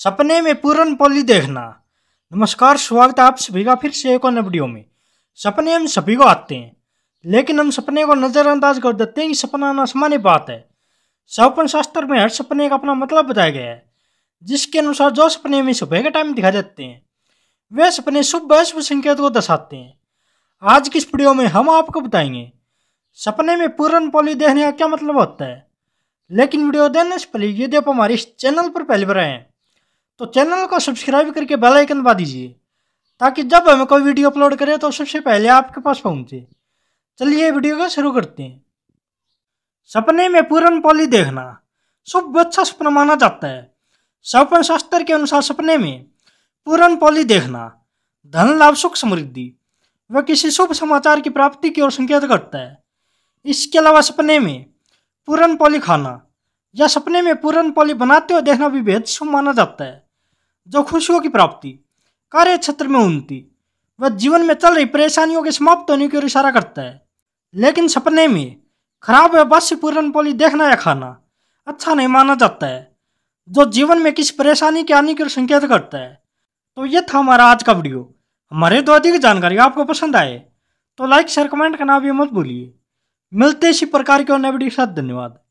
सपने में पूरन पोली देखना नमस्कार स्वागत है आप सभी का फिर से एक और वीडियो में सपने हम सभी को आते हैं लेकिन हम सपने को नज़रअंदाज कर देते हैं कि सपना आना सामान्य बात है सपन शास्त्र में हर सपने का अपना मतलब बताया गया है जिसके अनुसार जो सपने हमें सुबह के टाइम दिखाई देते हैं वे सपने शुभ व शुभ संकेत को दर्शाते हैं आज की इस वीडियो में हम आपको बताएंगे सपने में पूरन पोली देखने का क्या मतलब होता है लेकिन वीडियो देने से पहले यदि आप हमारे इस चैनल पर पहली बार आए हैं तो चैनल को सब्सक्राइब करके बेल आइकन दबा दीजिए ताकि जब हम कोई वीडियो अपलोड करें तो सबसे पहले आपके पास पहुंचे चलिए वीडियो को शुरू करते हैं सपने में पूरन पॉली देखना शुभ अच्छा सपना माना जाता है सपन शास्त्र के अनुसार सपने में पूरन पॉली देखना धन लाभ सुख समृद्धि व किसी शुभ समाचार की प्राप्ति की ओर संकेत करता है इसके अलावा सपने में पूरन पॉली खाना या सपने में पूरन पॉली बनाते हुए देखना भी बेहद शुभ माना जाता है जो खुशियों की प्राप्ति कार्य क्षेत्र में उन्नति व जीवन में चल रही परेशानियों के समाप्त होने की ओर इशारा करता है लेकिन सपने में खराब व बासी पूरन पोली देखना या खाना अच्छा नहीं माना जाता है जो जीवन में किसी परेशानी के आने की ओर संकेत करता है तो यह था हमारा आज का वीडियो हमारे दो अधिक जानकारी आपको पसंद आए तो लाइक शेयर कमेंट करना भी मत भूलिए मिलते इसी प्रकार के और नए वीडियो के साथ धन्यवाद